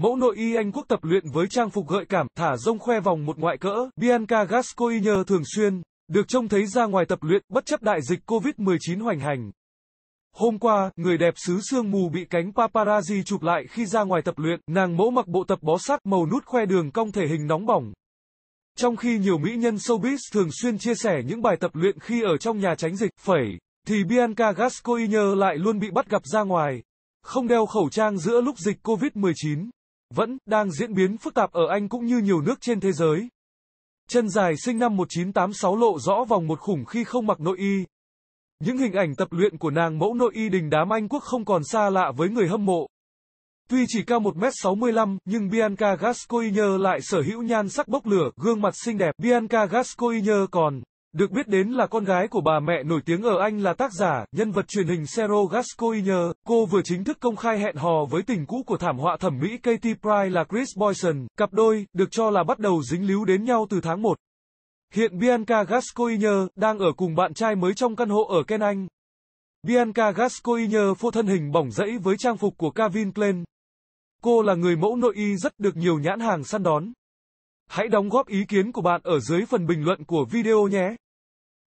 Mẫu nội y Anh quốc tập luyện với trang phục gợi cảm, thả rông khoe vòng một ngoại cỡ, Bianca Gascoigne thường xuyên, được trông thấy ra ngoài tập luyện bất chấp đại dịch Covid-19 hoành hành. Hôm qua, người đẹp xứ sương mù bị cánh paparazzi chụp lại khi ra ngoài tập luyện, nàng mẫu mặc bộ tập bó sát màu nút khoe đường cong thể hình nóng bỏng. Trong khi nhiều mỹ nhân showbiz thường xuyên chia sẻ những bài tập luyện khi ở trong nhà tránh dịch, phẩy, thì Bianca Gascoigne lại luôn bị bắt gặp ra ngoài, không đeo khẩu trang giữa lúc dịch Covid-19 vẫn đang diễn biến phức tạp ở Anh cũng như nhiều nước trên thế giới. Chân dài sinh năm 1986 lộ rõ vòng một khủng khi không mặc nội y. Những hình ảnh tập luyện của nàng mẫu nội y đình đám Anh quốc không còn xa lạ với người hâm mộ. Tuy chỉ cao 1m65, nhưng Bianca Gascoigne lại sở hữu nhan sắc bốc lửa, gương mặt xinh đẹp. Bianca Gascoigne còn được biết đến là con gái của bà mẹ nổi tiếng ở Anh là tác giả, nhân vật truyền hình Sero Gascoigne, cô vừa chính thức công khai hẹn hò với tình cũ của thảm họa thẩm mỹ Katy Price là Chris Boyson, cặp đôi, được cho là bắt đầu dính líu đến nhau từ tháng 1. Hiện Bianca Gascoigne đang ở cùng bạn trai mới trong căn hộ ở Ken Anh. Bianca Gascoigne phô thân hình bỏng rẫy với trang phục của Calvin Klein. Cô là người mẫu nội y rất được nhiều nhãn hàng săn đón. Hãy đóng góp ý kiến của bạn ở dưới phần bình luận của video nhé.